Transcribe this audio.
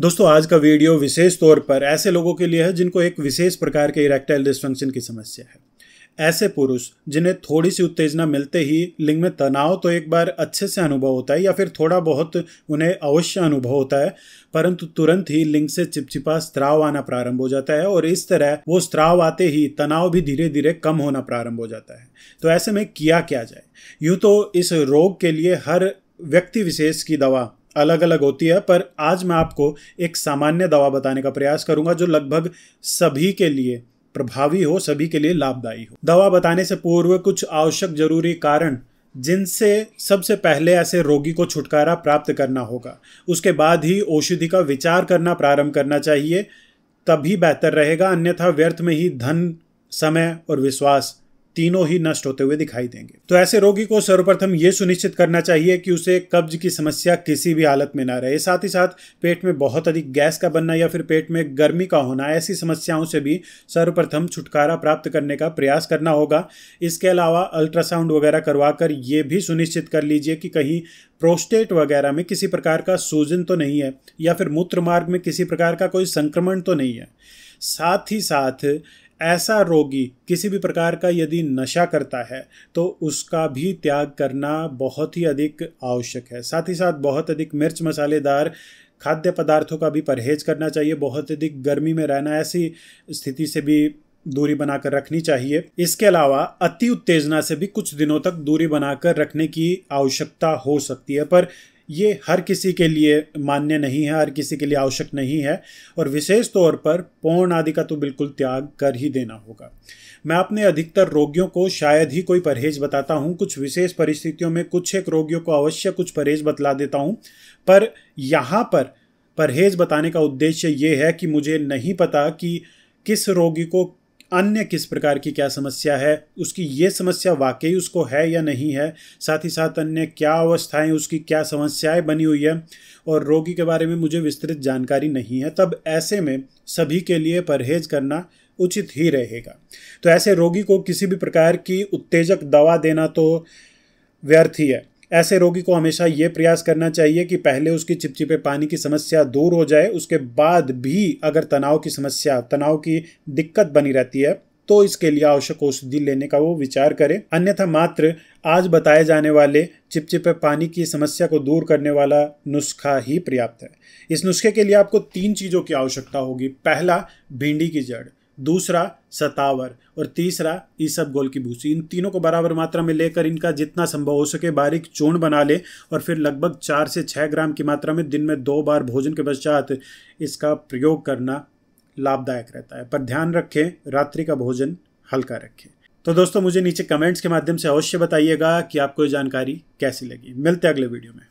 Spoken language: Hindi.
दोस्तों आज का वीडियो विशेष तौर पर ऐसे लोगों के लिए है जिनको एक विशेष प्रकार के इरेक्टाइल डिस्फंक्शन की समस्या है ऐसे पुरुष जिन्हें थोड़ी सी उत्तेजना मिलते ही लिंग में तनाव तो एक बार अच्छे से अनुभव होता है या फिर थोड़ा बहुत उन्हें अवश्य अनुभव होता है परंतु तुरंत ही लिंग से चिपचिपा स्त्राव आना प्रारंभ हो जाता है और इस तरह वो स्त्राव आते ही तनाव भी धीरे धीरे कम होना प्रारंभ हो जाता है तो ऐसे में किया क्या जाए यूँ तो इस रोग के लिए हर व्यक्ति विशेष की दवा अलग अलग होती है पर आज मैं आपको एक सामान्य दवा बताने का प्रयास करूंगा जो लगभग सभी के लिए प्रभावी हो सभी के लिए लाभदायी हो दवा बताने से पूर्व कुछ आवश्यक जरूरी कारण जिनसे सबसे पहले ऐसे रोगी को छुटकारा प्राप्त करना होगा उसके बाद ही औषधि का विचार करना प्रारंभ करना चाहिए तभी बेहतर रहेगा अन्यथा व्यर्थ में ही धन समय और विश्वास तीनों ही नष्ट होते हुए दिखाई देंगे तो ऐसे रोगी को सर्वप्रथम ये सुनिश्चित करना चाहिए कि उसे कब्ज की समस्या किसी भी हालत में ना रहे साथ ही साथ पेट में बहुत अधिक गैस का बनना या फिर पेट में गर्मी का होना ऐसी समस्याओं से भी सर्वप्रथम छुटकारा प्राप्त करने का प्रयास करना होगा इसके अलावा अल्ट्रासाउंड वगैरह करवा कर ये भी सुनिश्चित कर लीजिए कि कहीं प्रोस्टेट वगैरह में किसी प्रकार का सूजन तो नहीं है या फिर मूत्र मार्ग में किसी प्रकार का कोई संक्रमण तो नहीं है साथ ही साथ ऐसा रोगी किसी भी प्रकार का यदि नशा करता है तो उसका भी त्याग करना बहुत ही अधिक आवश्यक है साथ ही साथ बहुत अधिक मिर्च मसालेदार खाद्य पदार्थों का भी परहेज करना चाहिए बहुत अधिक गर्मी में रहना ऐसी स्थिति से भी दूरी बनाकर रखनी चाहिए इसके अलावा अति उत्तेजना से भी कुछ दिनों तक दूरी बनाकर रखने की आवश्यकता हो सकती है पर ये हर किसी के लिए मान्य नहीं है हर किसी के लिए आवश्यक नहीं है और विशेष तौर पर पौन आदि का तो बिल्कुल त्याग कर ही देना होगा मैं अपने अधिकतर रोगियों को शायद ही कोई परहेज बताता हूँ कुछ विशेष परिस्थितियों में कुछ एक रोगियों को अवश्य कुछ परहेज बतला देता हूँ पर यहाँ पर परहेज बताने का उद्देश्य ये है कि मुझे नहीं पता कि किस रोगी को अन्य किस प्रकार की क्या समस्या है उसकी ये समस्या वाकई उसको है या नहीं है साथ ही साथ अन्य क्या अवस्थाएं उसकी क्या समस्याएं बनी हुई है और रोगी के बारे में मुझे विस्तृत जानकारी नहीं है तब ऐसे में सभी के लिए परहेज करना उचित ही रहेगा तो ऐसे रोगी को किसी भी प्रकार की उत्तेजक दवा देना तो व्यर्थ ही है ऐसे रोगी को हमेशा ये प्रयास करना चाहिए कि पहले उसकी चिपचिपे पानी की समस्या दूर हो जाए उसके बाद भी अगर तनाव की समस्या तनाव की दिक्कत बनी रहती है तो इसके लिए आवश्यक औषधि लेने का वो विचार करें अन्यथा मात्र आज बताए जाने वाले चिपचिपे पानी की समस्या को दूर करने वाला नुस्खा ही पर्याप्त है इस नुस्खे के लिए आपको तीन चीज़ों की आवश्यकता होगी पहला भिंडी की जड़ दूसरा सतावर और तीसरा ईसब गोल की भूसी इन तीनों को बराबर मात्रा में लेकर इनका जितना संभव हो सके बारीक चूर्ण बना ले और फिर लगभग चार से छः ग्राम की मात्रा में दिन में दो बार भोजन के पश्चात इसका प्रयोग करना लाभदायक रहता है पर ध्यान रखें रात्रि का भोजन हल्का रखें तो दोस्तों मुझे नीचे कमेंट्स के माध्यम से अवश्य बताइएगा कि आपको ये जानकारी कैसी लगी मिलते अगले वीडियो में